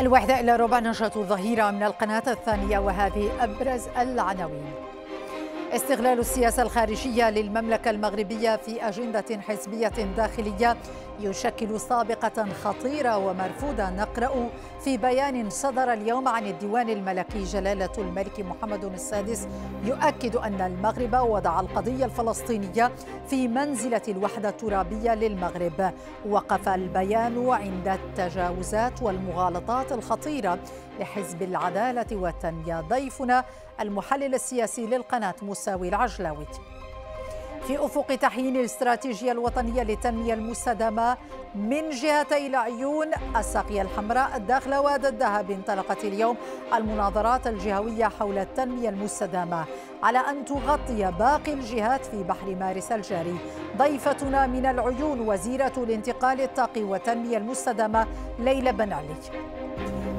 الوحدة إلى ربع نشرة الظهيرة من القناة الثانية وهذه أبرز العناوين استغلال السياسة الخارجية للمملكة المغربية في أجندة حزبية داخلية يشكل سابقة خطيرة ومرفوضة نقرأ في بيان صدر اليوم عن الديوان الملكي جلالة الملك محمد السادس يؤكد أن المغرب وضع القضية الفلسطينية في منزلة الوحدة الترابية للمغرب وقف البيان عند التجاوزات والمغالطات الخطيرة لحزب العدالة والتنمية ضيفنا المحلل السياسي للقناة مساوي العجلاوي في أفق تحيين الاستراتيجية الوطنية للتنمية المستدامة من جهتي العيون الساقية الحمراء الداخلة الذهب انطلقت اليوم المناظرات الجهوية حول التنمية المستدامة على أن تغطي باقي الجهات في بحر مارس الجاري ضيفتنا من العيون وزيرة الانتقال الطاقي والتنمية المستدامة ليلى بن علي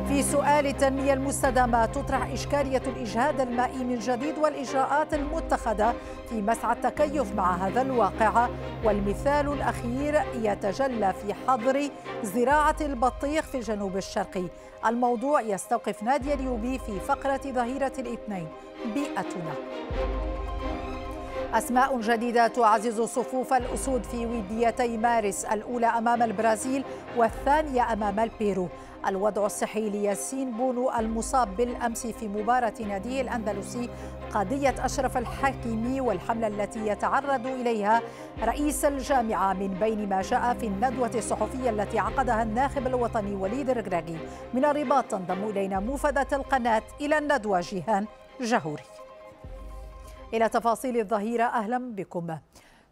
في سؤال التنمية المستدامة تطرح إشكالية الإجهاد المائي من جديد والإجراءات المتخذة في مسعى التكيف مع هذا الواقع والمثال الأخير يتجلى في حظر زراعة البطيخ في الجنوب الشرقي الموضوع يستوقف نادي اليوبي في فقرة ظهيرة الاثنين بيئتنا أسماء جديدة تعزز صفوف الأسود في وديتي مارس الأولى أمام البرازيل والثانية أمام البيرو الوضع الصحي لياسين بونو المصاب بالأمس في مباراة ناديه الأندلسي قضية أشرف الحكيمي والحملة التي يتعرض إليها رئيس الجامعة من بين ما جاء في الندوة الصحفية التي عقدها الناخب الوطني وليد الرقراقي من الرباط تنضم إلينا موفدة القناة إلى الندوة جيهان جهوري إلى تفاصيل الظهيرة أهلا بكم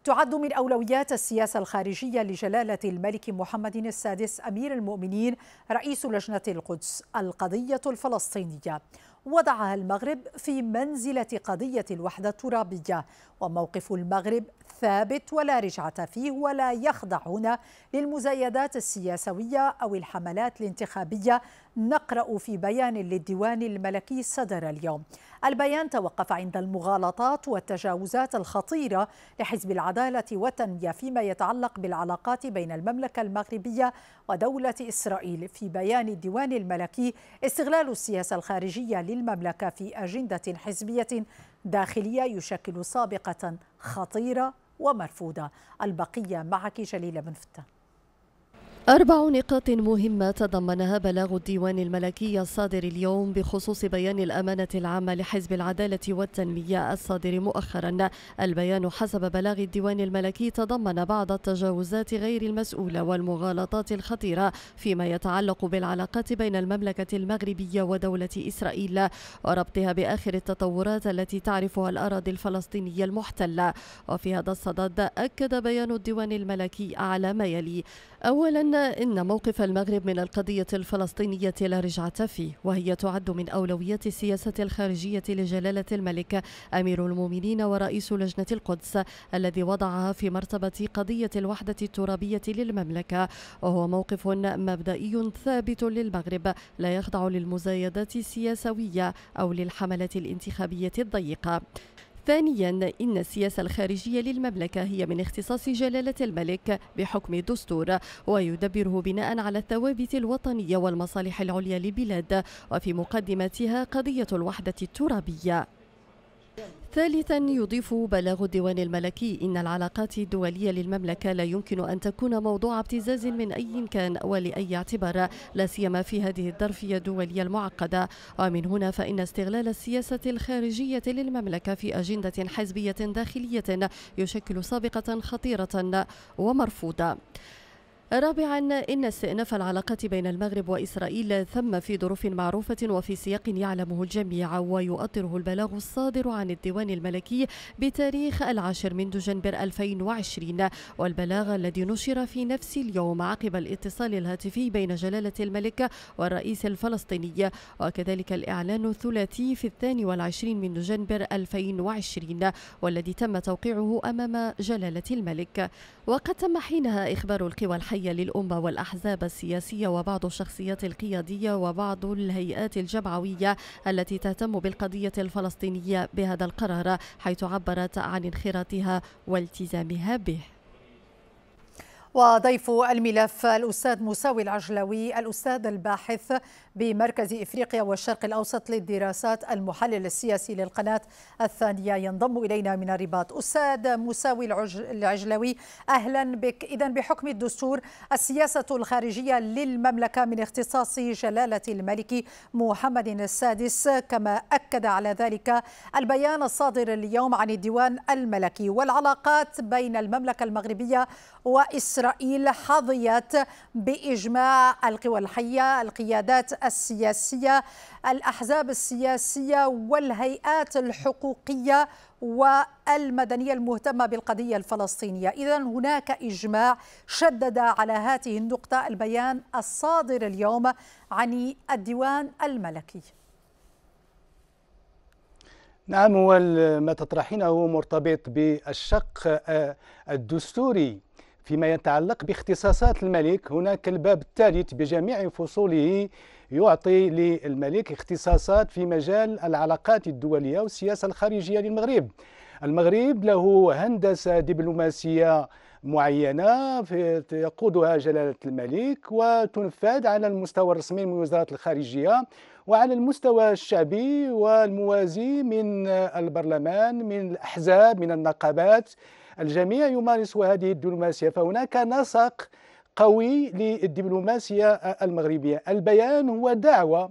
تعد من أولويات السياسة الخارجية لجلالة الملك محمد السادس أمير المؤمنين رئيس لجنة القدس القضية الفلسطينية وضعها المغرب في منزلة قضية الوحدة الترابية وموقف المغرب ثابت ولا رجعة فيه ولا يخضع هنا للمزايدات السياسوية أو الحملات الانتخابية نقرأ في بيان للديوان الملكي صدر اليوم البيان توقف عند المغالطات والتجاوزات الخطيرة لحزب العدالة والتنمية فيما يتعلق بالعلاقات بين المملكة المغربية ودولة إسرائيل في بيان الديوان الملكي استغلال السياسة الخارجية للمملكة في أجندة حزبية داخلية يشكل سابقة خطيرة ومرفودة البقية معك جليلة بن فتان أربع نقاط مهمة تضمنها بلاغ الديوان الملكي الصادر اليوم بخصوص بيان الأمانة العامة لحزب العدالة والتنمية الصادر مؤخرا البيان حسب بلاغ الديوان الملكي تضمن بعض التجاوزات غير المسؤولة والمغالطات الخطيرة فيما يتعلق بالعلاقات بين المملكة المغربية ودولة إسرائيل وربطها بآخر التطورات التي تعرفها الأراضي الفلسطينية المحتلة وفي هذا الصدد أكد بيان الديوان الملكي على ما يلي أولا إن موقف المغرب من القضية الفلسطينية لا رجعة فيه وهي تعد من أولويات السياسة الخارجية لجلالة الملك أمير المؤمنين ورئيس لجنة القدس الذي وضعها في مرتبة قضية الوحدة الترابية للمملكة وهو موقف مبدئي ثابت للمغرب لا يخضع للمزايدات السياسوية أو للحملة الانتخابية الضيقة ثانيا إن السياسة الخارجية للمملكة هي من اختصاص جلالة الملك بحكم الدستور ويدبره بناء على الثوابت الوطنية والمصالح العليا للبلاد وفي مقدمتها قضية الوحدة الترابية ثالثا يضيف بلاغ الديوان الملكي إن العلاقات الدولية للمملكة لا يمكن أن تكون موضوع ابتزاز من أي كان ولأي اعتبار لا سيما في هذه الظرفية الدولية المعقدة ومن هنا فإن استغلال السياسة الخارجية للمملكة في أجندة حزبية داخلية يشكل سابقة خطيرة ومرفوضة رابعا إن استئناف العلاقات بين المغرب وإسرائيل ثم في ظروف معروفة وفي سياق يعلمه الجميع ويؤطره البلاغ الصادر عن الديوان الملكي بتاريخ العاشر من دجنبر 2020 والبلاغ الذي نشر في نفس اليوم عقب الاتصال الهاتفي بين جلالة الملك والرئيس الفلسطيني وكذلك الإعلان الثلاثي في الثاني والعشرين من دجنبر 2020 والذي تم توقيعه أمام جلالة الملك وقد تم حينها إخبار القوى الحية الصحية للأمة والأحزاب السياسية وبعض الشخصيات القيادية وبعض الهيئات الجمعوية التي تهتم بالقضية الفلسطينية بهذا القرار حيث عبرت عن انخراطها والتزامها به وضيف الملف الأستاذ مساوي العجلوي الأستاذ الباحث بمركز إفريقيا والشرق الأوسط للدراسات المحلل السياسي للقناة الثانية ينضم إلينا من الرباط أستاذ مساوي العجلوي أهلا بك إذا بحكم الدستور السياسة الخارجية للمملكة من اختصاص جلالة الملك محمد السادس كما أكد على ذلك البيان الصادر اليوم عن الديوان الملكي والعلاقات بين المملكة المغربية وإسرائيل إسرائيل حظيت بإجماع القوى الحية القيادات السياسية الأحزاب السياسية والهيئات الحقوقية والمدنية المهتمة بالقضية الفلسطينية إذا هناك إجماع شدد على هذه النقطة البيان الصادر اليوم عن الديوان الملكي نعم ما تطرحينه مرتبط بالشق الدستوري فيما يتعلق باختصاصات الملك هناك الباب الثالث بجميع فصوله يعطي للملك اختصاصات في مجال العلاقات الدولية والسياسة الخارجية للمغرب المغرب له هندسة دبلوماسية معينة يقودها جلالة الملك وتنفذ على المستوى الرسمي من وزارة الخارجية وعلى المستوى الشعبي والموازي من البرلمان من الأحزاب من النقابات الجميع يمارس هذه الدبلوماسية فهناك نسق قوي للدبلوماسية المغربية البيان هو دعوة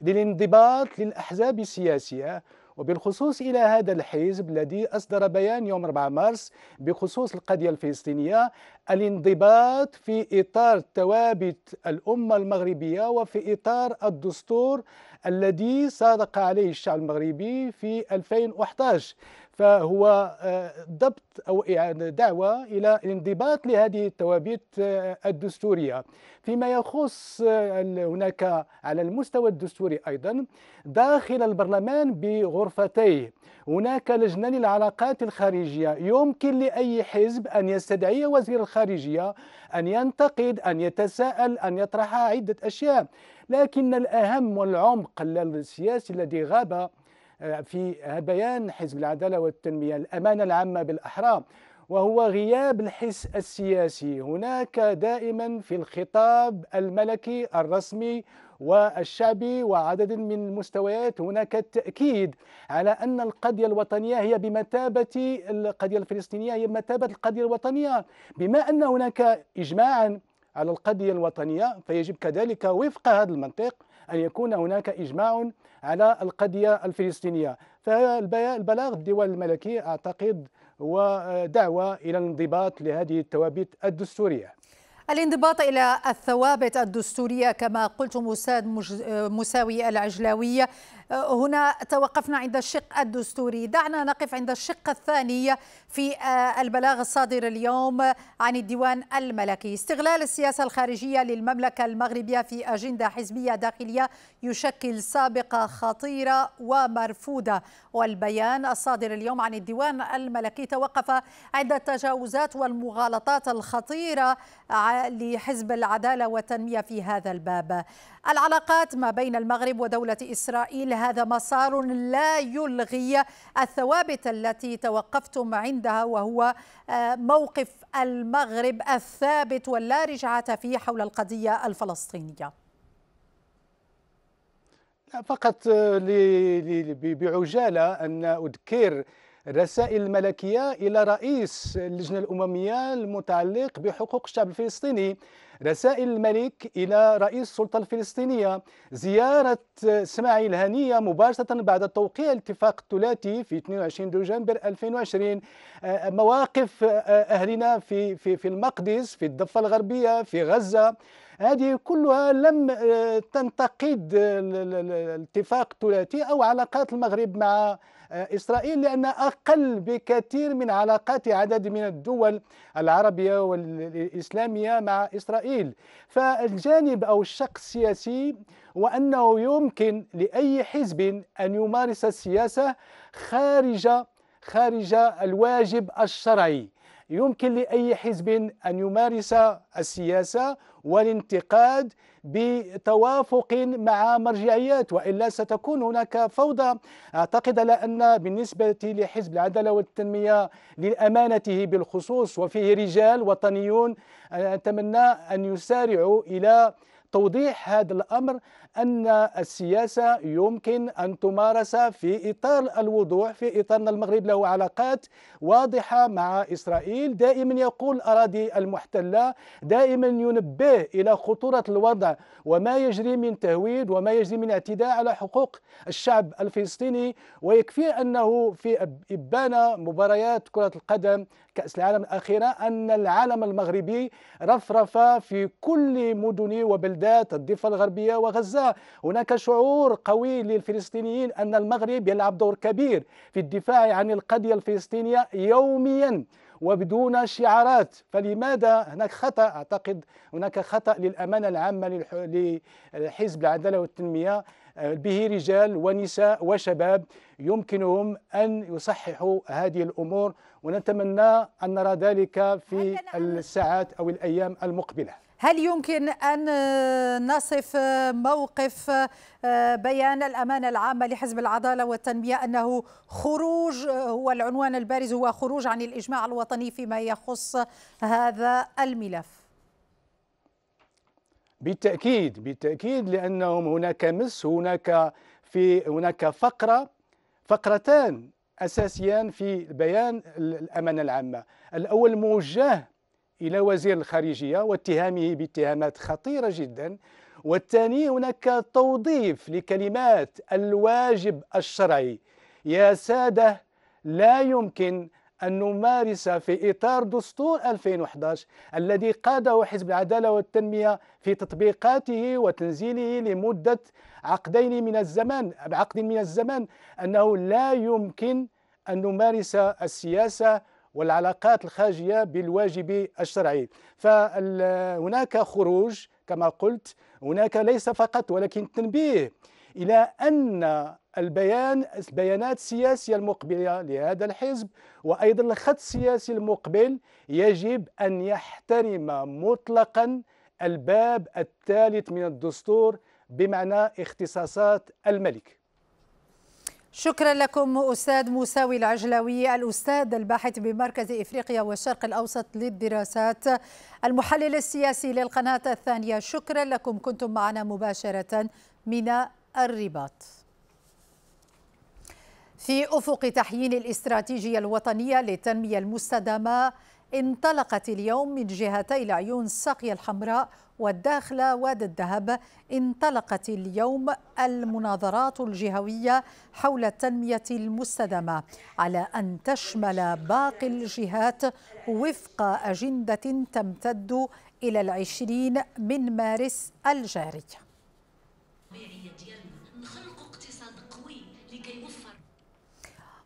للانضباط للأحزاب السياسية وبالخصوص إلى هذا الحزب الذي أصدر بيان يوم 4 مارس بخصوص القضية الفلسطينية الانضباط في إطار توابت الأمة المغربية وفي إطار الدستور الذي صادق عليه الشعب المغربي في 2011 فهو آه، ضبط أو يعني دعوة إلى الانضباط لهذه الثوابت آه، الدستورية فيما يخص آه، هناك على المستوى الدستوري أيضا داخل البرلمان بغرفتيه هناك لجنة للعلاقات الخارجية يمكن لأي حزب أن يستدعي وزير الخارجية أن ينتقد أن يتساءل أن يطرح عدة أشياء لكن الأهم والعمق السياسي الذي غاب في بيان حزب العداله والتنميه الامانه العامه بالاحرى وهو غياب الحس السياسي هناك دائما في الخطاب الملكي الرسمي والشعبي وعدد من المستويات هناك التأكيد على أن القضية الوطنية هي بمثابة القضية الفلسطينية هي بمثابة القضية الوطنية بما أن هناك إجماعا على القضية الوطنية فيجب كذلك وفق هذا المنطق أن يكون هناك إجماع على القضية الفلسطينية فالبلاغ الدول الملكي أعتقد ودعوة إلى الانضباط لهذه الثوابت الدستورية الانضباط إلى الثوابت الدستورية كما قلت مساد مساوي العجلاوية أه، هنا توقفنا عند الشق الدستوري دعنا نقف عند الشق الثاني في أه، البلاغ الصادر اليوم عن الديوان الملكي استغلال السياسة الخارجية للمملكة المغربية في أجندة حزبية داخلية يشكل سابقة خطيرة ومرفودة والبيان الصادر اليوم عن الديوان الملكي توقف عند التجاوزات والمغالطات الخطيرة آه، لحزب العدالة والتنمية في هذا الباب العلاقات ما بين المغرب ودولة إسرائيل هذا مسار لا يلغي الثوابت التي توقفتم عندها وهو آه، موقف المغرب الثابت واللا رجعة فيه حول القضية الفلسطينية فقط آه، بعجالة أن أذكر رسائل ملكية إلى رئيس اللجنة الأممية المتعلق بحقوق الشعب الفلسطيني رسائل الملك إلى رئيس السلطة الفلسطينية زيارة اسماعيل هنية مباشرة بعد توقيع الاتفاق الثلاثي في 22 دجنبر 2020 مواقف آه، أهلنا في في في المقدس في الضفة الغربية في غزة هذه كلها لم آه، تنتقد الاتفاق الثلاثي أو علاقات المغرب مع آه، إسرائيل لأنها أقل بكثير من علاقات عدد من الدول العربية والإسلامية مع إسرائيل فالجانب أو الشق السياسي وأنه يمكن لأي حزب أن يمارس السياسة خارج خارج الواجب الشرعي يمكن لأي حزب أن يمارس السياسة والانتقاد بتوافق مع مرجعيات والا ستكون هناك فوضى اعتقد لان بالنسبه لحزب العداله والتنميه لامانته بالخصوص وفيه رجال وطنيون اتمنى ان يسارعوا الى توضيح هذا الامر أن السياسة يمكن أن تمارس في إطار الوضوح في إطار المغرب له علاقات واضحة مع إسرائيل دائما يقول الأراضي المحتلة دائما ينبه إلى خطورة الوضع وما يجري من تهويد وما يجري من اعتداء على حقوق الشعب الفلسطيني ويكفي أنه في إبانة مباريات كرة القدم كأس العالم الأخيرة أن العالم المغربي رفرف في كل مدن وبلدات الضفة الغربية وغزة هناك شعور قوي للفلسطينيين أن المغرب يلعب دور كبير في الدفاع عن القضية الفلسطينية يوميا وبدون شعارات فلماذا هناك خطأ أعتقد هناك خطأ للأمانة العامة لحزب العدالة والتنمية آه، به رجال ونساء وشباب يمكنهم أن يصححوا هذه الأمور ونتمنى أن نرى ذلك في نعم. الساعات أو الأيام المقبلة هل يمكن أن نصف موقف آه، بيان الأمانة العامة لحزب العدالة والتنمية أنه خروج هو العنوان البارز هو خروج عن الإجماع الوطني فيما يخص هذا الملف بالتأكيد بالتأكيد لأنهم هناك مس هناك في هناك فقرة فقرتان أساسيان في بيان الأمانة العامة الأول موجه إلى وزير الخارجية واتهامه باتهامات خطيرة جدا والثاني هناك توظيف لكلمات الواجب الشرعي يا سادة لا يمكن أن نمارس في إطار دستور 2011 الذي قاده حزب العدالة والتنمية في تطبيقاته وتنزيله لمدة عقدين من الزمان عقد من الزمان أنه لا يمكن أن نمارس السياسة والعلاقات الخارجية بالواجب الشرعي فهناك خروج كما قلت هناك ليس فقط ولكن تنبيه إلى أن البيان البيانات السياسية المقبلة لهذا الحزب وأيضا الخط السياسي المقبل يجب أن يحترم مطلقا الباب الثالث من الدستور بمعنى اختصاصات الملك شكرا لكم أستاذ موساوي العجلاوي الأستاذ الباحث بمركز إفريقيا والشرق الأوسط للدراسات المحلل السياسي للقناة الثانية شكرا لكم كنتم معنا مباشرة من الرباط في أفق تحيين الاستراتيجية الوطنية للتنمية المستدامة انطلقت اليوم من جهتي العيون الساقية الحمراء والداخلة وادي الذهب انطلقت اليوم المناظرات الجهوية حول التنمية المستدامة على أن تشمل باقي الجهات وفق أجندة تمتد إلى العشرين من مارس الجاري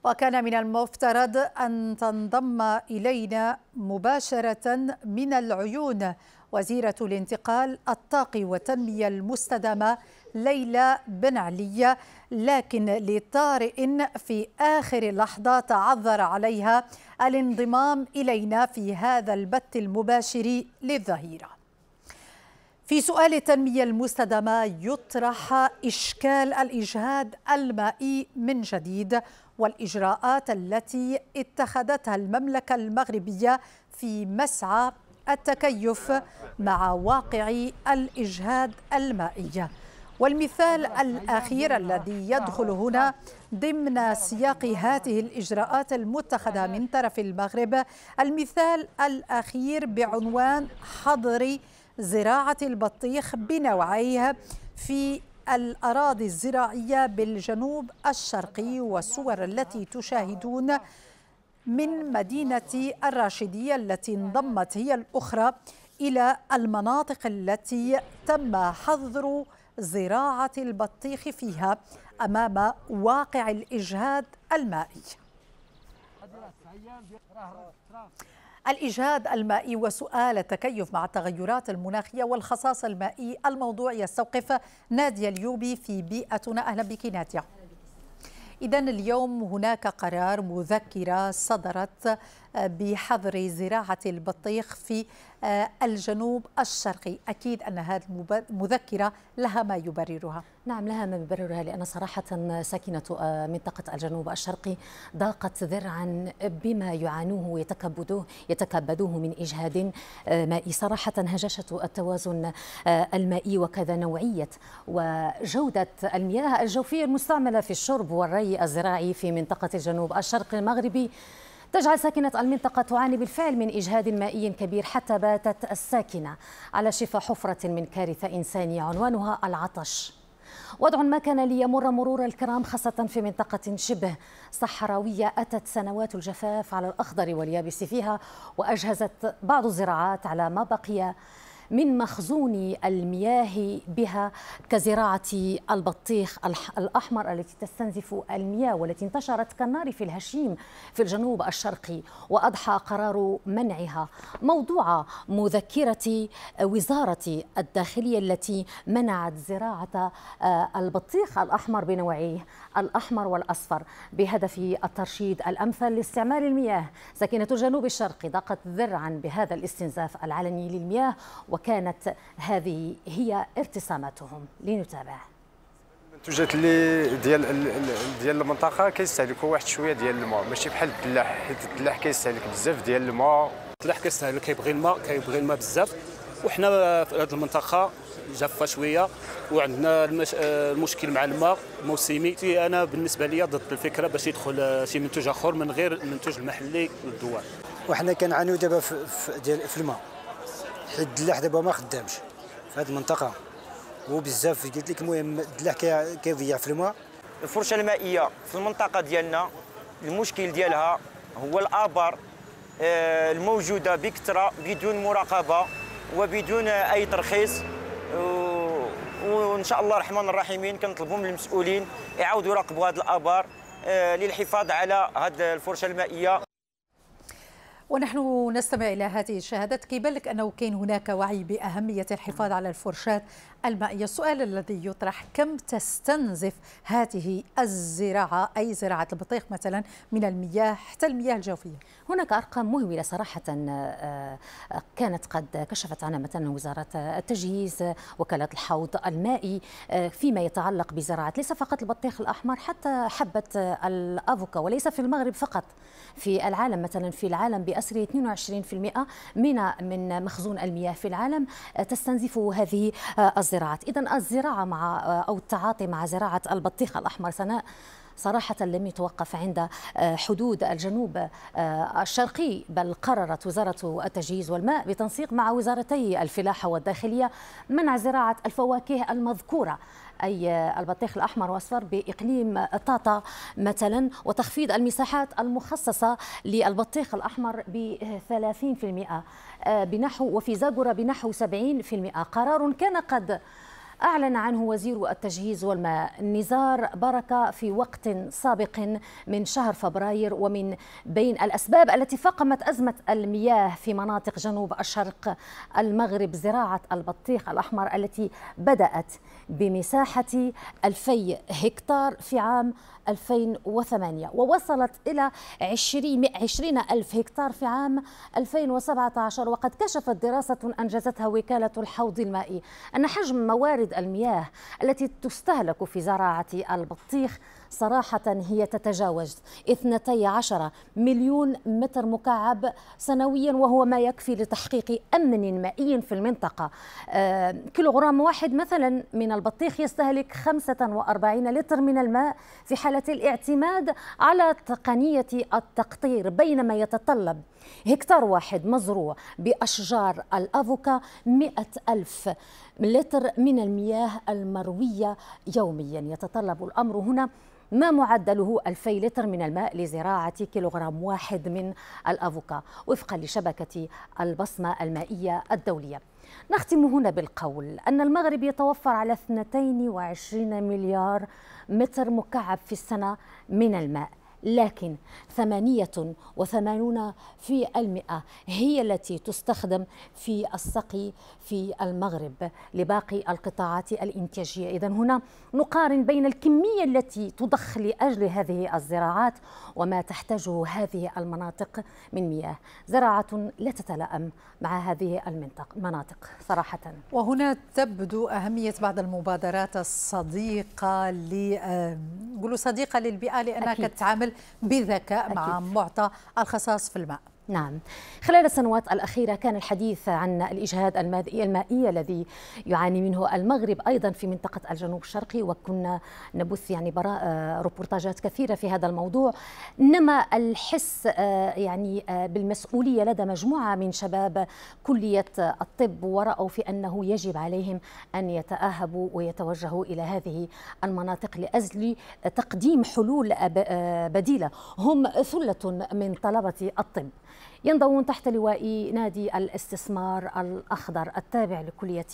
وكان من المفترض أن تنضم إلينا مباشرة من العيون وزيرة الانتقال الطاقي والتنمية المستدامة ليلى بن علي لكن لطارئ في آخر لحظة تعذر عليها الانضمام إلينا في هذا البث المباشر للظهيره في سؤال التنمية المستدامة يطرح إشكال الإجهاد المائي من جديد والإجراءات التي اتخذتها المملكة المغربية في مسعى التكيف مع واقع الإجهاد المائي والمثال الأخير الذي يدخل هنا ضمن سياق هذه الإجراءات المتخذة من طرف المغرب المثال الأخير بعنوان حضري زراعة البطيخ بنوعيها في الأراضي الزراعية بالجنوب الشرقي والصور التي تشاهدون من مدينة الراشدية التي انضمت هي الأخرى إلى المناطق التي تم حظر زراعة البطيخ فيها أمام واقع الإجهاد المائي الإيجاد المائي وسؤال التكيف مع التغيرات المناخية والخصاص المائي الموضوع يستوقف نادية اليوبي في بيئتنا أهلا بك نادية إذا اليوم هناك قرار مذكرة صدرت بحظر زراعة البطيخ في آه، الجنوب الشرقي أكيد أن هذه المذكرة لها ما يبررها نعم لها ما يبررها لأن صراحة ساكنة آه، منطقة الجنوب الشرقي ضاقت ذرعا بما يعانوه ويتكبدوه يتكبدوه من إجهاد آه، مائي صراحة هشاشة التوازن المائي وكذا نوعية وجودة المياه الجوفية المستعملة في الشرب والري الزراعي في منطقة الجنوب الشرقي المغربي تجعل ساكنة المنطقة تعاني بالفعل من إجهاد مائي كبير حتى باتت الساكنة على شفا حفرة من كارثة إنسانية عنوانها العطش وضع ما كان ليمر مرور الكرام خاصة في منطقة شبه صحراوية أتت سنوات الجفاف على الأخضر واليابس فيها وأجهزت بعض الزراعات على ما بقي من مخزون المياه بها كزراعة البطيخ الأحمر التي تستنزف المياه والتي انتشرت كالنار في الهشيم في الجنوب الشرقي وأضحى قرار منعها موضوع مذكرة وزارة الداخلية التي منعت زراعة آه، البطيخ الأحمر بنوعيه الأحمر والأصفر بهدف الترشيد الأمثل لاستعمال المياه سكينة الجنوب الشرقي ضاقت ذرعا بهذا الاستنزاف العلني للمياه و وكانت هذه هي ارتساماتهم لنتابع المنتوجات اللي ديال ديال المنطقه كيستهلكوا واحد شويه ديال الماء ماشي بحال الدلاح حيت الدلاح كيستهلك بزاف ديال الماء الدلاح كيستهلك كيبغي الماء كيبغي الماء بزاف وحنا في هذه المنطقه جافه شويه وعندنا المش... المشكل مع الماء موسمي انا بالنسبه لي ضد الفكره باش يدخل شي منتوج اخر من غير المنتوج المحلي للدول وحنا كنعانيو دابا في, في, في الماء حيت الدلاح دابا ما خدامش في هذه المنطقه وبزاف قلت لك المهم الدلاح كيضيع في الماء الفرشه المائيه في المنطقه ديالنا المشكل ديالها هو الابار آه، الموجوده بكثره بدون مراقبه وبدون اي ترخيص وان شاء الله الرحمن الرحيمين كنطلبوا من المسؤولين يعاودوا يراقبوا هذه الابار آه، للحفاظ على هذه الفرشه المائيه ونحن نستمع إلى هذه الشهادات كي بالك أنه كان هناك وعي بأهمية الحفاظ على الفرشاة المائية السؤال الذي يطرح كم تستنزف هذه الزراعة أي زراعة البطيخ مثلا من المياه حتى المياه الجوفية هناك أرقام مهولة صراحة آه، آه، كانت قد كشفت عنها مثلا وزارة التجهيز وكالة الحوض المائي آه، فيما يتعلق بزراعة ليس فقط البطيخ الأحمر حتى حبة الأفوكا وليس في المغرب فقط في العالم مثلا في العالم بأ بأسره 22% من من مخزون المياه في العالم آه، تستنزف هذه آه، الزراعات إذا الزراعة مع آه، أو التعاطي مع زراعة البطيخ الأحمر سناء صراحة لم يتوقف عند آه، حدود الجنوب آه، الشرقي بل قررت وزارة التجهيز والماء بتنسيق مع وزارتي الفلاحة والداخلية منع زراعة الفواكه المذكورة أي البطيخ الأحمر والأصفر بإقليم طاطا مثلا وتخفيض المساحات المخصصة للبطيخ الأحمر ب 30% آه، بنحو وفي زاجورة بنحو 70% قرار كان قد أعلن عنه وزير التجهيز والماء نزار بركة في وقت سابق من شهر فبراير ومن بين الأسباب التي فاقمت أزمة المياه في مناطق جنوب الشرق المغرب زراعة البطيخ الأحمر التي بدأت بمساحة 2000 هكتار في عام 2008 ووصلت إلى 20 ألف هكتار في عام 2017 وقد كشفت دراسة أنجزتها وكالة الحوض المائي أن حجم موارد المياه التي تستهلك في زراعة البطيخ صراحة هي تتجاوز 12 مليون متر مكعب سنويا وهو ما يكفي لتحقيق أمن مائي في المنطقة آه، كيلوغرام واحد مثلا من البطيخ يستهلك 45 لتر من الماء في حالة الاعتماد على تقنية التقطير بينما يتطلب هكتار واحد مزروع بأشجار الأفوكا مئة ألف لتر من المياه المروية يوميا يتطلب الأمر هنا ما معدله 2000 لتر من الماء لزراعة كيلوغرام واحد من الأفوكا وفقا لشبكة البصمة المائية الدولية نختم هنا بالقول أن المغرب يتوفر على 22 مليار متر مكعب في السنة من الماء لكن 88 في المئة هي التي تستخدم في السقي في المغرب لباقي القطاعات الإنتاجية إذا هنا نقارن بين الكمية التي تضخ لأجل هذه الزراعات وما تحتاجه هذه المناطق من مياه زراعة لا تتلائم مع هذه مناطق صراحة وهنا تبدو أهمية بعض المبادرات الصديقة ل آه، صديقة للبيئة لأنك تعمل العمل بذكاء أكيد. مع معطى الخصاص في الماء نعم خلال السنوات الأخيرة كان الحديث عن الإجهاد المائي الذي يعاني منه المغرب أيضا في منطقة الجنوب الشرقي وكنا نبث يعني روبورتاجات كثيرة في هذا الموضوع نما الحس آه، يعني آه، بالمسؤولية لدى مجموعة من شباب كلية الطب ورأوا في أنه يجب عليهم أن يتأهبوا ويتوجهوا إلى هذه المناطق لأجل تقديم حلول آه، بديلة هم ثلة من طلبة الطب ينضوون تحت لواء نادي الاستثمار الأخضر التابع لكلية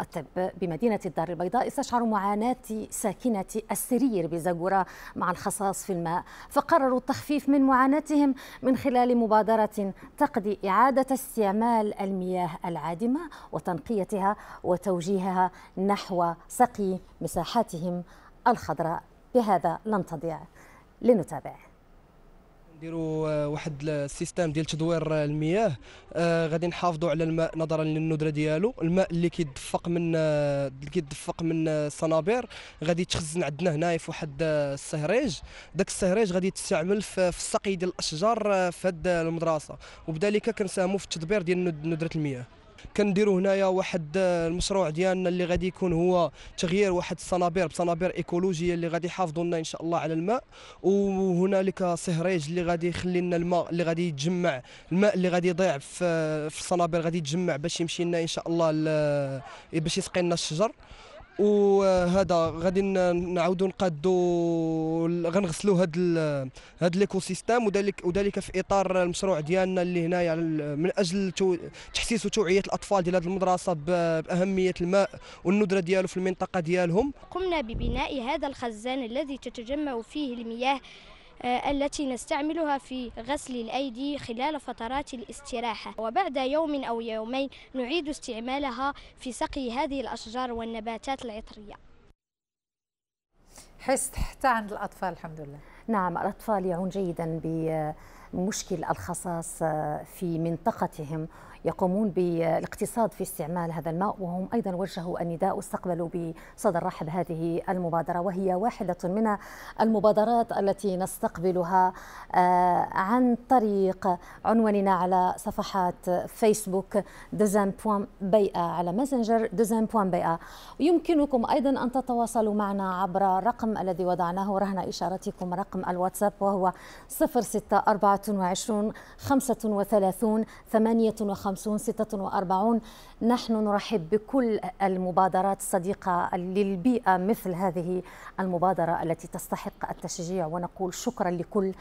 الطب بمدينة الدار البيضاء استشعروا معاناة ساكنة السرير بزاجورة مع الخصاص في الماء فقرروا التخفيف من معاناتهم من خلال مبادرة تقضي إعادة استعمال المياه العادمة وتنقيتها وتوجيهها نحو سقي مساحاتهم الخضراء بهذا لن تضيع لنتابع نديروا آه، واحد السيستم ديال تدوير المياه آه، غادي نحافظوا على الماء نظرا للندره ديالو الماء اللي كيدفق من آه، اللي كيدفق من الصنابير غادي يتخزن عندنا هنايا في واحد السهريج داك السهريج غادي يتستعمل في السقي ديال الاشجار في هذه المدرسه وبذلك كنساهموا في التدبير ديال ندره المياه كنديروا هنايا واحد آه، المشروع ديالنا اللي غادي يكون هو تغيير واحد الصنابير بصنابير ايكولوجيه اللي غادي يحافظوا لنا ان شاء الله على الماء وهنالك صهريج اللي غادي يخلي لنا الماء اللي غادي يتجمع الماء اللي غادي يضيع في آه، الصنابير غادي يتجمع باش يمشي لنا ان شاء الله باش يسقي لنا الشجر وهذا غادي نعاودوا نقادوا غنغسلوا هذا هذا ليكو سيستيم وذلك وذلك في اطار المشروع ديالنا اللي هنايا يعني من اجل تحسيس وتوعيه الاطفال ديال هذه المدرسه باهميه الماء والندره ديالو في المنطقه ديالهم قمنا ببناء هذا الخزان الذي تتجمع فيه المياه آه، التي نستعملها في غسل الأيدي خلال فترات الاستراحة وبعد يوم أو يومين نعيد استعمالها في سقي هذه الأشجار والنباتات العطرية حس حتى عند الأطفال الحمد لله نعم الأطفال يعون جيدا بمشكل الخصاص في منطقتهم يقومون بالاقتصاد في استعمال هذا الماء وهم أيضا وجهوا النداء واستقبلوا بصدر رحب هذه المبادرة وهي واحدة من المبادرات التي نستقبلها آه، عن طريق عنواننا على صفحات فيسبوك دوزان بوان بيئة إيه، على ماسنجر دوزان بوان بيئة إيه. يمكنكم أيضا أن تتواصلوا معنا عبر الرقم الذي وضعناه رهن إشارتكم رقم الواتساب وهو 06 24 35 58 56 46 نحن نرحب بكل المبادرات الصديقة للبيئة مثل هذه المبادرة التي تستحق التشجيع ونقول شكرا لكل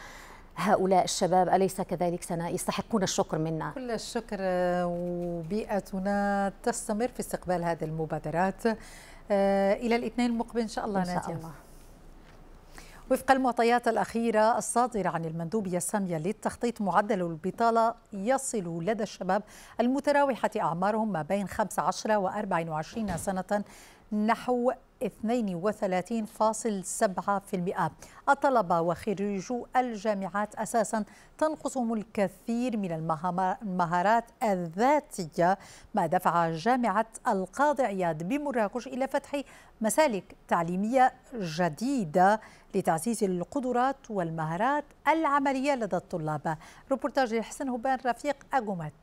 هؤلاء الشباب أليس كذلك سناء يستحقون الشكر منا كل الشكر وبيئتنا تستمر في استقبال هذه المبادرات آه، إلى الاثنين المقبل إن شاء الله إن شاء الله. وفق المعطيات الأخيرة الصادرة عن المندوبية السامية للتخطيط معدل البطالة يصل لدى الشباب المتراوحة أعمارهم ما بين 15 و 24 سنة نحو 32.7% الطلبة وخريجو الجامعات أساسا تنقصهم الكثير من المهارات الذاتية ما دفع جامعة القاضي عياد بمراكش إلى فتح مسالك تعليمية جديدة لتعزيز القدرات والمهارات العملية لدى الطلاب روبورتاج حسن هبان رفيق أجومات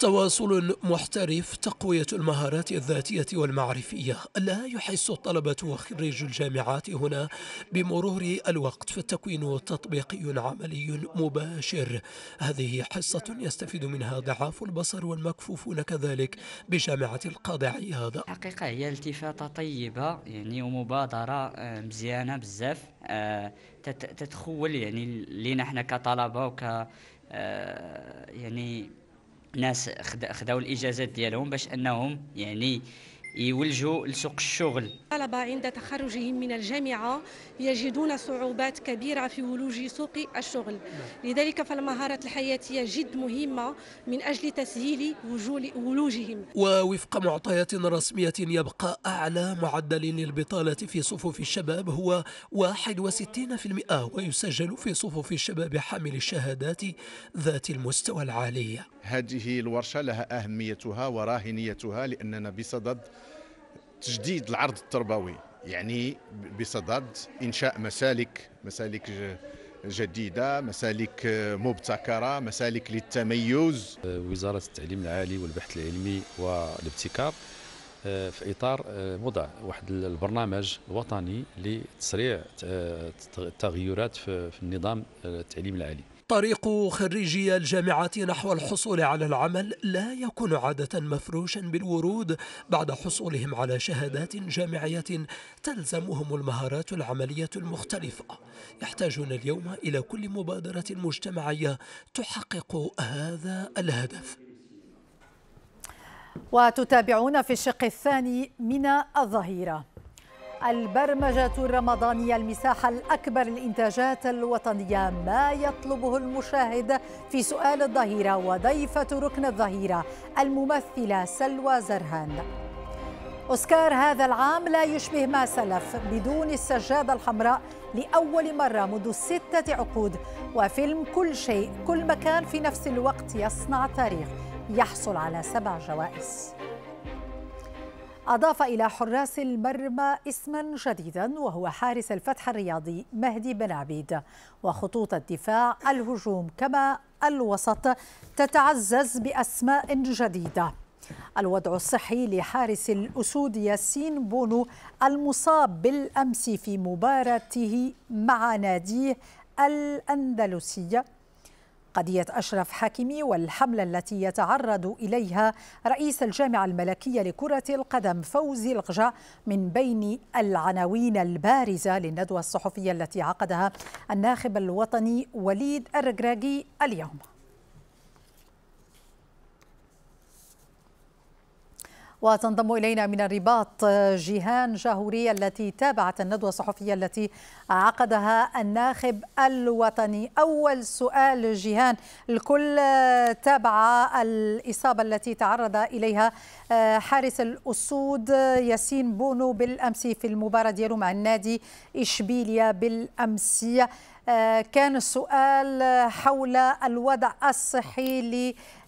تواصل محترف تقوية المهارات الذاتية والمعرفية لا يحس الطلبة وخريج الجامعات هنا بمرور الوقت فالتكوين تطبيقي عملي مباشر هذه حصة يستفيد منها ضعاف البصر والمكفوفون كذلك بجامعة القاضي عياض حقيقة هي التفاتة طيبة يعني ومبادرة آه، مزيانة بزاف آه، تتخول يعني لنا احنا كطلبة وك آه، يعني ناس خداو الاجازات ديالهم باش انهم يعني يولجوا لسوق الشغل طلبة عند تخرجهم من الجامعة يجدون صعوبات كبيرة في ولوج سوق الشغل لذلك فالمهارات الحياتية جد مهمة من أجل تسهيل ولوجهم ووفق معطيات رسمية يبقى أعلى معدل للبطالة في صفوف الشباب هو 61% ويسجل في صفوف الشباب حامل الشهادات ذات المستوى العالي هذه الورشه لها اهميتها وراهنيتها لاننا بصدد تجديد العرض التربوي يعني بصدد انشاء مسالك مسالك جديده مسالك مبتكره مسالك للتميز وزاره التعليم العالي والبحث العلمي والابتكار آه، في اطار آه، وضع واحد البرنامج الوطني لتسريع التغيرات آه، في النظام التعليم العالي طريق خريجي الجامعة نحو الحصول على العمل لا يكون عادة مفروشا بالورود بعد حصولهم على شهادات جامعية تلزمهم المهارات العملية المختلفة يحتاجون اليوم إلى كل مبادرة مجتمعية تحقق هذا الهدف وتتابعون في الشق الثاني من الظهيره البرمجة الرمضانية المساحة الأكبر للإنتاجات الوطنية ما يطلبه المشاهد في سؤال الظهيرة وضيفة ركن الظهيرة الممثلة سلوى زرهان أوسكار هذا العام لا يشبه ما سلف بدون السجادة الحمراء لأول مرة منذ ستة عقود وفيلم كل شيء كل مكان في نفس الوقت يصنع تاريخ يحصل على سبع جوائز أضاف إلى حراس المرمى اسما جديدا وهو حارس الفتح الرياضي مهدي بن عبيد وخطوط الدفاع الهجوم كما الوسط تتعزز بأسماء جديدة الوضع الصحي لحارس الأسود ياسين بونو المصاب بالأمس في مباراته مع ناديه الأندلسية قضية أشرف حكيمي والحملة التي يتعرض إليها رئيس الجامعة الملكية لكرة القدم فوزي القجع من بين العناوين البارزة للندوة الصحفية التي عقدها الناخب الوطني وليد الرجراجي اليوم وتنضم إلينا من الرباط آه، جيهان جاهوري التي تابعت الندوة الصحفية التي عقدها الناخب الوطني أول سؤال جيهان الكل آه، تابع الإصابة التي تعرض إليها آه، حارس الأسود ياسين بونو بالأمس في المباراة ديالو مع النادي إشبيليا بالأمس آه، كان السؤال حول الوضع الصحي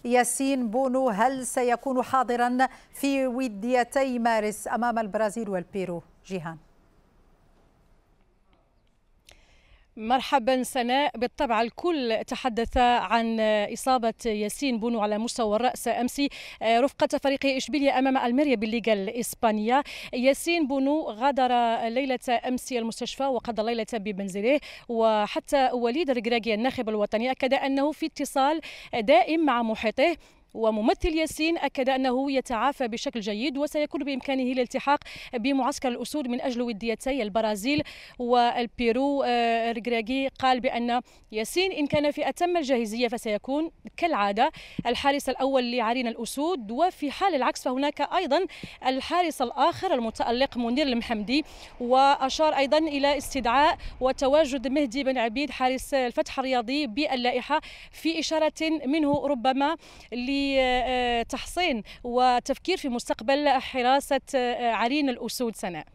لياسين بونو هل سيكون حاضرا في وديتي مارس أمام البرازيل والبيرو جيهان مرحبا سناء بالطبع الكل تحدث عن إصابة ياسين بونو على مستوى الرأس أمس آه، رفقة فريق إشبيلية أمام ألميريا بالليغا الإسبانية ياسين بونو غادر ليلة أمس المستشفى وقضى ليلة بمنزله وحتى وليد الركراكي الناخب الوطني أكد أنه في اتصال دائم مع محيطه وممثل ياسين أكد أنه يتعافى بشكل جيد وسيكون بإمكانه الالتحاق بمعسكر الأسود من أجل وديتي البرازيل والبيرو آه، ريغراغي قال بأن ياسين إن كان في أتم الجاهزية فسيكون كالعادة الحارس الأول لعرين الأسود وفي حال العكس فهناك أيضا الحارس الآخر المتألق منير المحمدي وأشار أيضا إلى استدعاء وتواجد مهدي بن عبيد حارس الفتح الرياضي باللائحة في إشارة منه ربما لي لتحصين وتفكير في مستقبل حراسة آه، عرين الأسود سناء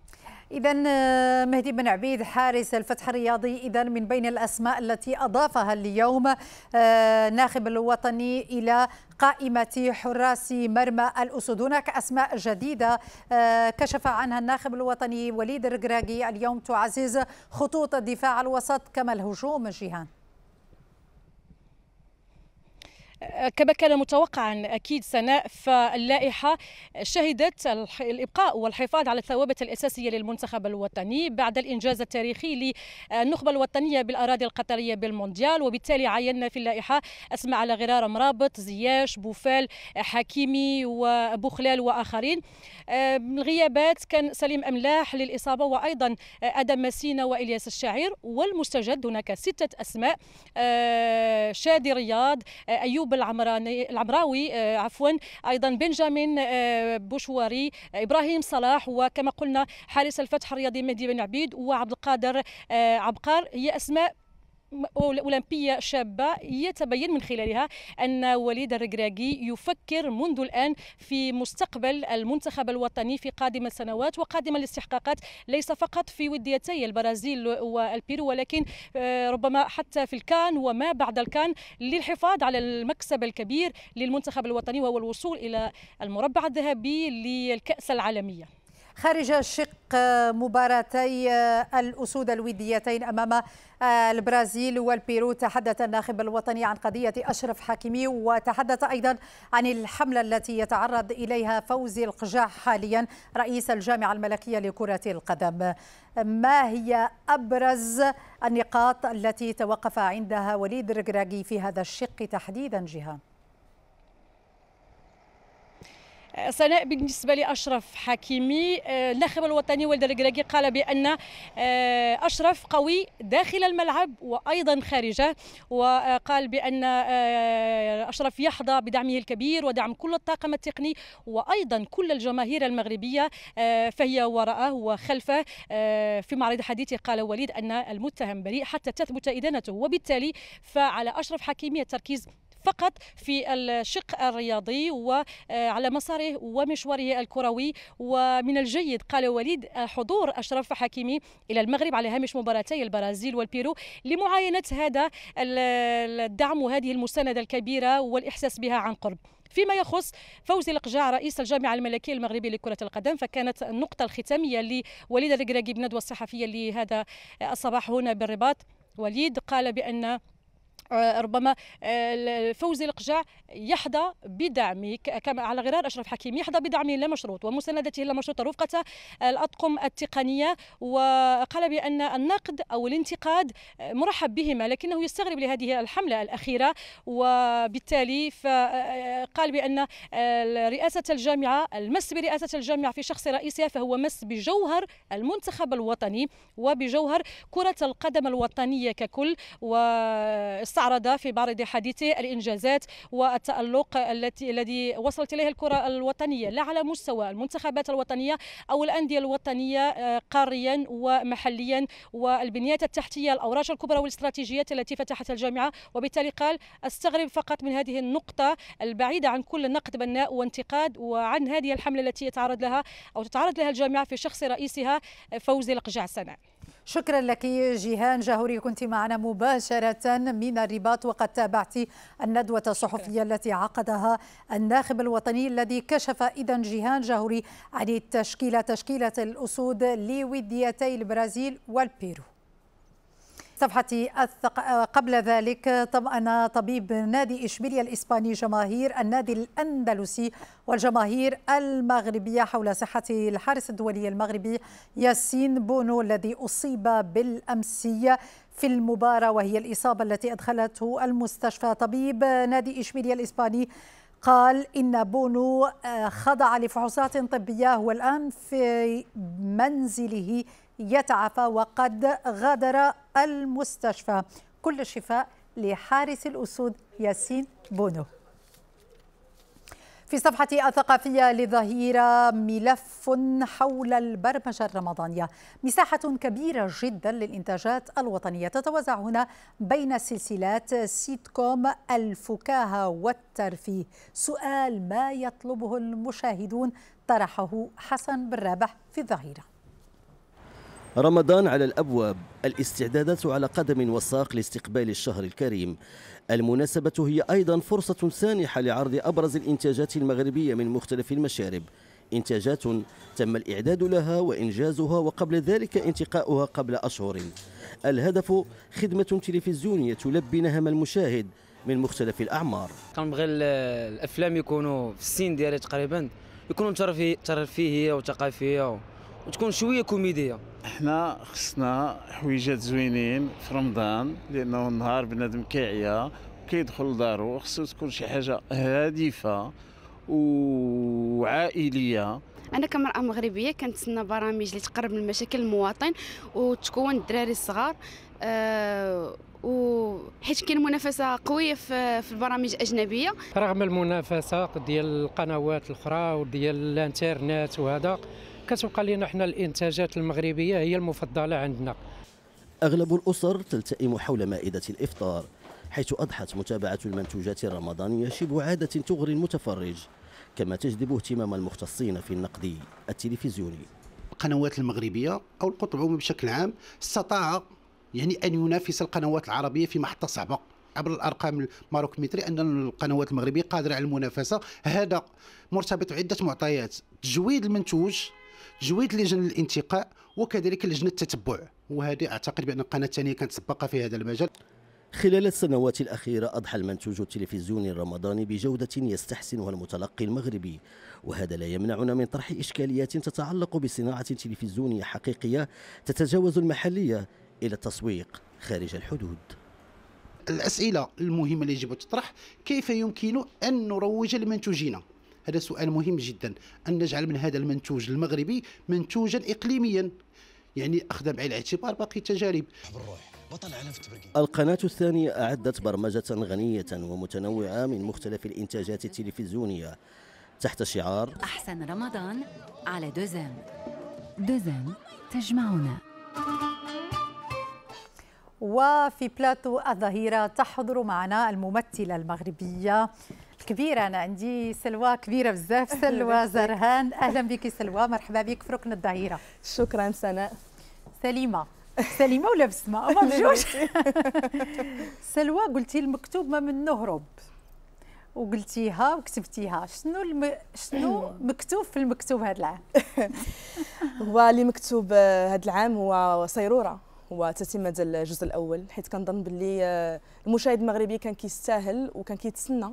إذا آه، مهدي بن عبيد حارس الفتح الرياضي إذا من بين الأسماء التي أضافها اليوم آه، ناخب الوطني إلى قائمة حراس مرمى الأسود هناك أسماء جديدة كشف عنها الناخب الوطني وليد الرقراقي اليوم تعزز خطوط الدفاع الوسط كما الهجوم جيهان كما كان متوقعا اكيد سناء فاللائحه شهدت الابقاء والحفاظ على الثوابت الاساسيه للمنتخب الوطني بعد الانجاز التاريخي للنخبه الوطنيه بالاراضي القطريه بالمونديال وبالتالي عينا في اللائحه اسماء على غرار مرابط زياش بوفال حكيمي وبخلال واخرين الغيابات كان سليم املاح للاصابه وايضا ادم مسينا والياس الشاعر والمستجد هناك سته اسماء آه، شادي رياض آه، ايوب ايوب العمراني العمراوي آه، عفوا ايضا بنجامين آه، بوشواري ابراهيم صلاح وكما قلنا حارس الفتح الرياضي مهدي بن عبيد وعبد القادر آه، عبقار هي اسماء أولمبية شابة يتبين من خلالها أن وليد الركراكي يفكر منذ الآن في مستقبل المنتخب الوطني في قادم السنوات وقادم الاستحقاقات ليس فقط في وديتي البرازيل والبيرو ولكن آه، ربما حتى في الكان وما بعد الكان للحفاظ على المكسب الكبير للمنتخب الوطني وهو الوصول إلى المربع الذهبي للكأس العالمية خارج شق مباراتي آه، الأسود الوديتين أمام آه، البرازيل والبيرو تحدث الناخب الوطني عن قضية أشرف حكيمي وتحدث أيضا عن الحملة التي يتعرض إليها فوزي القجاع حاليا رئيس الجامعة الملكية لكرة القدم ما هي أبرز النقاط التي توقف عندها وليد رجراجي في هذا الشق تحديدا جهان سناء بالنسبه لاشرف حكيمي الناخب آه، الوطني ولد الكراكي قال بان آه، اشرف قوي داخل الملعب وايضا خارجه وقال بان آه، اشرف يحظى بدعمه الكبير ودعم كل الطاقم التقني وايضا كل الجماهير المغربيه فهي وراءه وخلفه في معرض حديثه قال وليد ان المتهم بريء حتى تثبت ادانته وبالتالي فعلى اشرف حكيمي التركيز فقط في الشق الرياضي وعلى آه، مساره ومشواره الكروي ومن الجيد قال وليد حضور أشرف حكيمي إلى المغرب على هامش مباراتي البرازيل والبيرو لمعاينة هذا الدعم وهذه المساندة الكبيرة والإحساس بها عن قرب فيما يخص فوزي القجاع رئيس الجامعه الملكيه المغربيه لكره القدم فكانت النقطه الختاميه لوليد الركراكي بندوه الصحفيه لهذا الصباح هنا بالرباط وليد قال بان آه، ربما آه، فوزي القجع يحظى بدعم كما على غرار اشرف حكيم يحظى بدعم لا مشروط ومساندته لا مشروط رفقه الاطقم التقنيه وقال بان النقد او الانتقاد مرحب بهما لكنه يستغرب لهذه الحمله الاخيره وبالتالي فقال آه، بان رئاسه الجامعه المس برئاسه الجامعه في شخص رئيسها فهو مس بجوهر المنتخب الوطني وبجوهر كره القدم الوطنيه ككل و استعرض في معرض حديثه الإنجازات والتألق التي الذي وصلت إليه الكرة الوطنية لا على مستوى المنتخبات الوطنية أو الأندية الوطنية آه، قاريا ومحليا والبنيات التحتية الأوراش الكبرى والاستراتيجيات التي فتحت الجامعة وبالتالي قال استغرب فقط من هذه النقطة البعيدة عن كل نقد بناء وانتقاد وعن هذه الحملة التي يتعرض لها أو تتعرض لها الجامعة في شخص رئيسها آه، فوزي القجعسنة شكرا لك جيهان جاهوري كنت معنا مباشرة من الرباط وقد تابعت الندوة الصحفية التي عقدها الناخب الوطني الذي كشف إذا جيهان جاهوري عن التشكيلة تشكيلة الأسود لوديتي البرازيل والبيرو صفحتي الثق... قبل ذلك طمأن طبيب نادي إشبيليا الإسباني جماهير النادي الأندلسي والجماهير المغربية حول صحة الحارس الدولي المغربي ياسين بونو الذي أصيب بالأمسية في المباراة وهي الإصابة التي أدخلته المستشفى طبيب نادي إشبيليا الإسباني قال إن بونو آه، خضع لفحوصات طبية والآن في منزله يتعافى وقد غادر المستشفى كل الشفاء لحارس الأسود ياسين بونو في صفحة الثقافية لظهيرة ملف حول البرمجة الرمضانية مساحة كبيرة جدا للإنتاجات الوطنية تتوزع هنا بين سلسلات سيت كوم الفكاهة والترفيه سؤال ما يطلبه المشاهدون طرحه حسن بن رابح في الظهيره رمضان على الأبواب الاستعدادات على قدم وساق لاستقبال الشهر الكريم المناسبة هي أيضا فرصة سانحة لعرض أبرز الإنتاجات المغربية من مختلف المشارب إنتاجات تم الإعداد لها وإنجازها وقبل ذلك انتقاؤها قبل أشهر الهدف خدمة تلفزيونية تلبي نهم المشاهد من مختلف الأعمار كنبغي الأفلام يكونوا في السن ديالي تقريبا يكونوا ترفيهية وثقافية وتكون شويه كوميديه احنا خصنا حويجات زوينين في رمضان لانه النهار بنادم كيعيا كيدخل لدارو خصو تكون شي حاجه هادفه وعائليه انا كمراه مغربيه كنتسنى برامج اللي تقرب من مشاكل المواطن وتكون الدراري الصغار أه و حيت كاين منافسه قويه في البرامج الاجنبيه رغم المنافسه ديال القنوات الاخرى وديال الانترنت وهذا كتبقى لنا حنا الانتاجات المغربيه هي المفضله عندنا اغلب الاسر تلتئم حول مائده الافطار حيث اضحت متابعه المنتوجات الرمضانيه شبه عاده تغري المتفرج كما تجذب اهتمام المختصين في النقد التلفزيوني القنوات المغربيه او القطب العمومي بشكل عام استطاع يعني ان ينافس القنوات العربيه في محطه صعبه عبر الارقام الماروكمتري ان القنوات المغربيه قادره على المنافسه هذا مرتبط بعده معطيات تجويد المنتوج جويت لجنه الانتقاء وكذلك لجنه التتبع وهذه اعتقد بان القناه الثانيه كانت سباقه في هذا المجال خلال السنوات الأخيرة أضحى المنتوج التلفزيوني الرمضاني بجودة يستحسنها المتلقي المغربي وهذا لا يمنعنا من طرح إشكاليات تتعلق بصناعة تلفزيونية حقيقية تتجاوز المحلية إلى التسويق خارج الحدود الأسئلة المهمة اللي يجب تطرح كيف يمكن أن نروج لمنتوجنا هذا سؤال مهم جدا أن نجعل من هذا المنتوج المغربي منتوجا إقليميا يعني أخذ بعين الاعتبار باقي التجارب القناة الثانية أعدت برمجة غنية ومتنوعة من مختلف الإنتاجات التلفزيونية تحت شعار أحسن رمضان على دوزان دوزان تجمعنا وفي بلاتو الظهيرة تحضر معنا الممثلة المغربية كبيره انا عندي سلوى كبيره بزاف سلوى زرهان اهلا بك سلوى مرحبا بك في ركن الظهيره شكرا سناء سليمه سليمه ولا بسمه ما بجوج سلوى قلتي المكتوب ما من نهرب وقلتيها وكتبتيها شنو الم... شنو مكتوب في المكتوب هذا العام هو اللي مكتوب هذا العام هو صيروره هو تتمه الجزء الاول حيت كنظن باللي آه، المشاهد المغربي كان كيستاهل وكان كيتسنى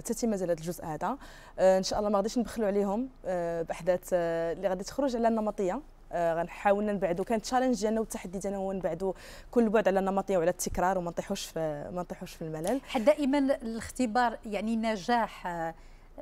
تتمه ديال هذا الجزء هذا آه، ان شاء الله ما غاديش نبخلوا عليهم آه، باحداث آه، اللي غادي تخرج على النمطيه غنحاول نبعدوا كان تشالنج ديالنا والتحدي ديالنا هو نبعدوا كل بعد على النمطيه وعلى التكرار وما نطيحوش في ما نطيحوش في الملل حد دائما الاختبار يعني نجاح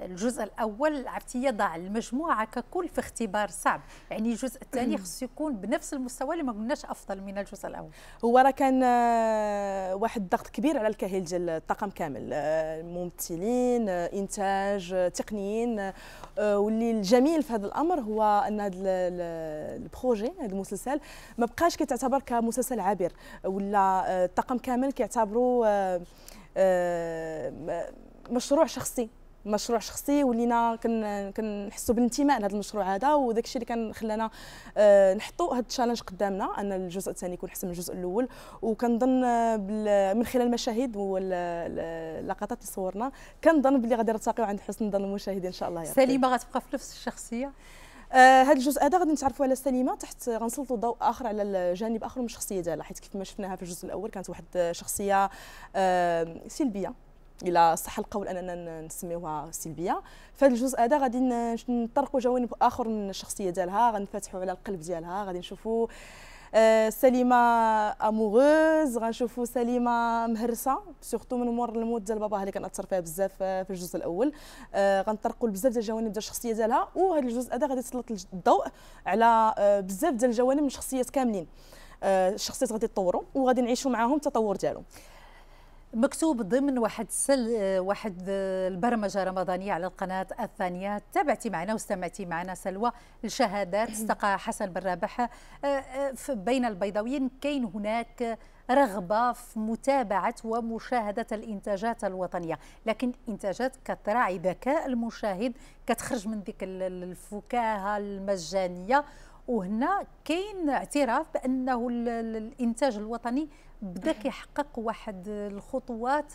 الجزء الاول عرفتي يضع المجموعه ككل في اختبار صعب يعني الجزء الثاني خصو يكون بنفس المستوى اللي ما قلناش افضل من الجزء الاول هو راه كان آه، واحد الضغط كبير على الكاهل ديال الطاقم كامل آه، ممثلين آه، انتاج تقنيين واللي الجميل في هذا الامر هو ان هذا البروجي هذا المسلسل ما بقاش كيتعتبر كمسلسل عابر ولا الطاقم كامل كيعتبروا مشروع شخصي مشروع شخصي ولينا كنحسوا بالانتماء لهذا المشروع هذا وداك الشيء اللي كان خلانا آه، نحطوا هذا التشالنج قدامنا ان الجزء الثاني يكون احسن من الجزء الاول وكنظن من خلال المشاهد واللقطات اللي صورنا كنظن باللي غادي نرتقيو عند حسن ظن المشاهدين ان شاء الله يا سليمه غتبقى في نفس الشخصيه هذا آه الجزء هذا غادي نتعرفوا على سليمه تحت غنسلطوا ضوء اخر على الجانب اخر من الشخصيه ديالها حيت كيف ما شفناها في الجزء الاول كانت واحد الشخصيه آه سلبيه الى صح القول اننا نسميوها سلبيه فهاد الجزء هذا غادي نطرقوا جوانب اخر من الشخصيه ديالها غنفتحوا على القلب ديالها غادي نشوفوا آه، سليمه اموغوز غنشوفوا سليمه مهرسه سورتو من مور الموت ديال باباها اللي اثر فيها بزاف آه، في الجزء الاول آه، غنطرقوا بزاف ديال الجوانب ديال الشخصيه ديالها وهذا الجزء هذا غادي يسلط الضوء على بزاف ديال الجوانب من الشخصيات كاملين الشخصيات غادي يتطوروا وغادي نعيشوا معاهم التطور ديالهم مكتوب ضمن واحد سل واحد البرمجه رمضانيه على القناه الثانيه تابعتي معنا واستمعتي معنا سلوى الشهادات استقى حسن بن رابح آه، آه، بين البيضاويين كاين هناك رغبه في متابعه ومشاهده الانتاجات الوطنيه لكن انتاجات كتراعي ذكاء المشاهد كتخرج من ديك الفكاهه المجانيه وهنا كاين اعتراف بانه الانتاج الوطني بدا كيحقق واحد الخطوات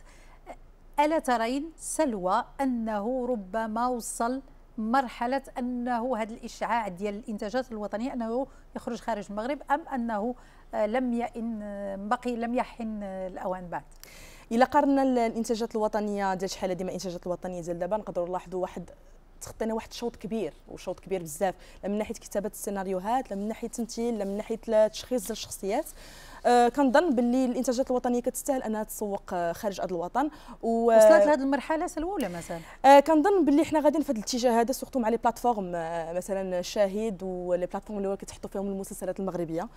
ألا ترين سلوى أنه ربما وصل مرحلة أنه هذا الإشعاع ديال الإنتاجات الوطنية أنه يخرج خارج المغرب أم أنه آه، لم يئن بقي لم يحن الأوان بعد؟ إلا قارنا الإنتاجات الوطنية ديال شحال ديما الإنتاجات الوطنية ديال دابا نقدروا نلاحظوا واحد تخطينا واحد الشوط كبير وشوط كبير بزاف لا من ناحيه كتابه السيناريوهات لا من ناحيه التمثيل لا من ناحيه تشخيص الشخصيات آه، كنظن باللي الانتاجات الوطنيه كتستاهل انها تسوق آه، خارج ارض الوطن و... وصلت لهذه المرحله سلوى ولا مازال آه، كنظن باللي حنا غاديين في هذا الاتجاه هذا سورتو مع لي بلاتفورم مثلا شاهد ولي بلاتفورم اللي كتحطوا فيهم المسلسلات المغربيه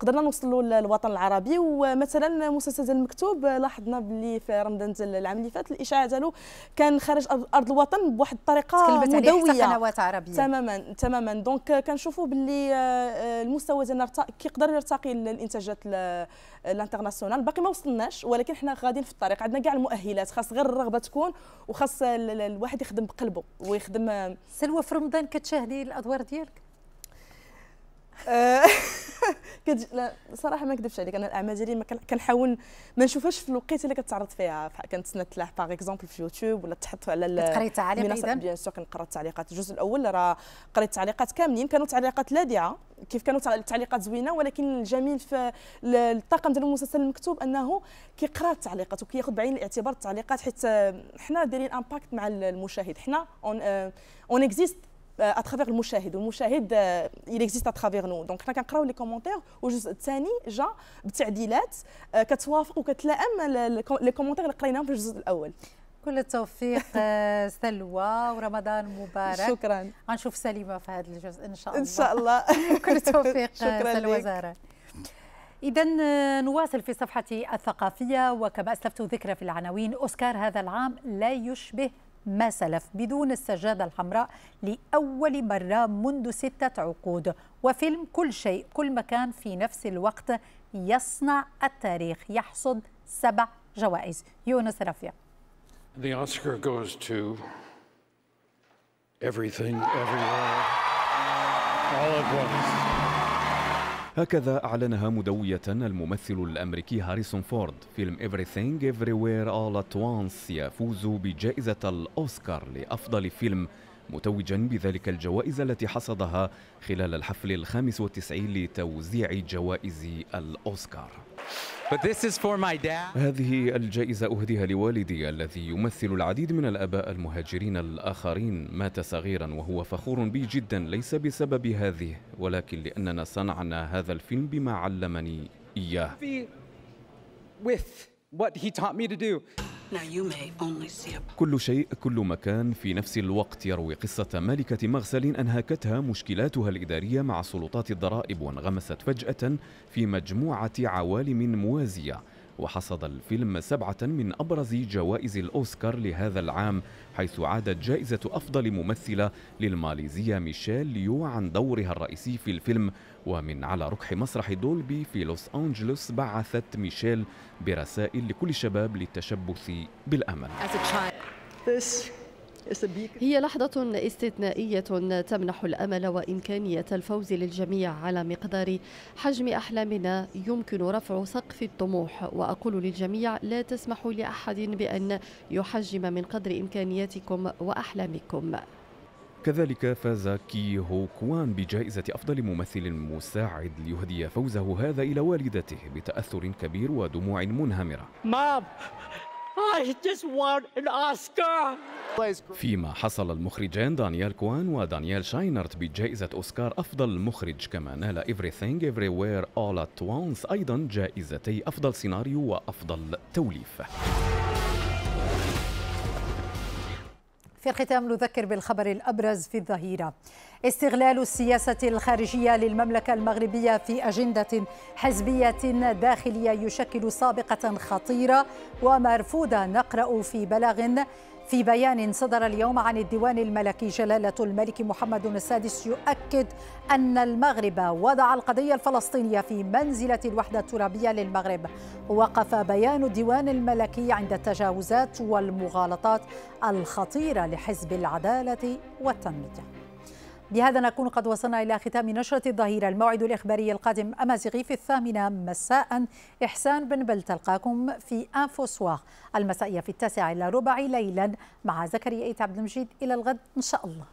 قدرنا نوصلوا للوطن العربي ومثلا مسلسل المكتوب لاحظنا باللي في رمضان العام اللي فات الاشاعه ديالو كان خارج ارض الوطن بواحد الطريقه مدويه قنوات عربيه تماما تماما دونك كنشوفوا باللي المستوى ديالنا كيقدر يرتقي للانتاجات الانترناسيونال باقي ما وصلناش ولكن حنا غاديين في الطريق عندنا كاع المؤهلات خاص غير الرغبه تكون وخاص الواحد يخدم بقلبه ويخدم سلوى في رمضان كتشاهدي الادوار ديالك كتج... لا صراحه ما نكذبش عليك انا الاعمال ديالي ما كنحاول ما نشوفهاش في الوقيته اللي كتعرض فيها كنتسنى تلاح باغ اكزومبل في يوتيوب ولا تحط على كتقري التعليقات اذا بيان سور كنقرا التعليقات الجزء الاول راه قريت التعليقات كاملين كانوا تعليقات لاذعه كيف كانوا التعليقات زوينه ولكن الجميل في الطاقم ديال المسلسل المكتوب انه كيقرا التعليقات وكياخذ بعين الاعتبار التعليقات حيت آه، حنا دايرين امباكت مع المشاهد حنا اون اون اكزيست اترافيغ المشاهد والمشاهد il existe اترافيغ نو دونك حنا كنقراو لي كومونتير والجزء الثاني جا بتعديلات كتوافق وكتلائم لي كومونتير اللي قريناهم في الجزء الاول كل التوفيق آه، سلوى ورمضان مبارك شكرا غنشوف سليمه في هذا الجزء ان شاء الله ان شاء الله كل التوفيق آه، سلوى زهره إذا آه، نواصل في صفحتي الثقافية وكما أسلفت ذكرى في العناوين أوسكار هذا العام لا يشبه ما سلف بدون السجادة الحمراء لأول مرة منذ ستة عقود وفيلم كل شيء كل مكان في نفس الوقت يصنع التاريخ يحصد سبع جوائز يونس رفيع The Oscar goes to everything, everywhere, all at once. هكذا أعلنها مدوية الممثل الأمريكي هاريسون فورد فيلم Everything Everywhere All At Once يفوز بجائزة الأوسكار لأفضل فيلم متوجا بذلك الجوائز التي حصدها خلال الحفل الخامس والتسعين لتوزيع جوائز الأوسكار هذه الجائزة أهديها لوالدي الذي يمثل العديد من الآباء المهاجرين الآخرين مات صغيرا وهو فخور بي جدا ليس بسبب هذه ولكن لأننا صنعنا هذا الفيلم بما علمني إياه with what he taught me to do. كل شيء كل مكان في نفس الوقت يروي قصة مالكة مغسل أنهكتها مشكلاتها الإدارية مع سلطات الضرائب وانغمست فجأة في مجموعة عوالم موازية وحصد الفيلم سبعة من أبرز جوائز الأوسكار لهذا العام حيث عادت جائزة أفضل ممثلة للماليزية ميشيل ليو عن دورها الرئيسي في الفيلم ومن على ركح مسرح دولبي في لوس أنجلوس بعثت ميشيل برسائل لكل الشباب للتشبث بالأمل هي لحظة استثنائية تمنح الأمل وإمكانية الفوز للجميع على مقدار حجم أحلامنا يمكن رفع سقف الطموح وأقول للجميع لا تسمحوا لأحد بأن يحجم من قدر إمكانياتكم وأحلامكم كذلك فاز كي هو كوان بجائزة أفضل ممثل مساعد ليهدي فوزه هذا إلى والدته بتأثر كبير ودموع منهمرة I just an Oscar. فيما حصل المخرجان دانيال كوان ودانيال شاينرت بجائزة أوسكار أفضل مخرج كما نال Everything Everywhere All At Once أيضا جائزتي أفضل سيناريو وأفضل توليف في الختام نذكر بالخبر الأبرز في الظهيرة استغلال السياسة الخارجية للمملكة المغربية في أجندة حزبية داخلية يشكل سابقة خطيرة ومرفودة نقرأ في بلاغ في بيان صدر اليوم عن الديوان الملكي جلالة الملك محمد السادس يؤكد أن المغرب وضع القضية الفلسطينية في منزلة الوحدة الترابية للمغرب وقف بيان الديوان الملكي عند التجاوزات والمغالطات الخطيرة لحزب العدالة والتنمية بهذا نكون قد وصلنا إلى ختام نشرة الظهيرة الموعد الإخباري القادم أمازيغي في الثامنة مساء إحسان بن بل تلقاكم في أنفو سواغ المسائية في التاسعة إلى ربع ليلا مع زكريا إيت عبد المجيد إلى الغد إن شاء الله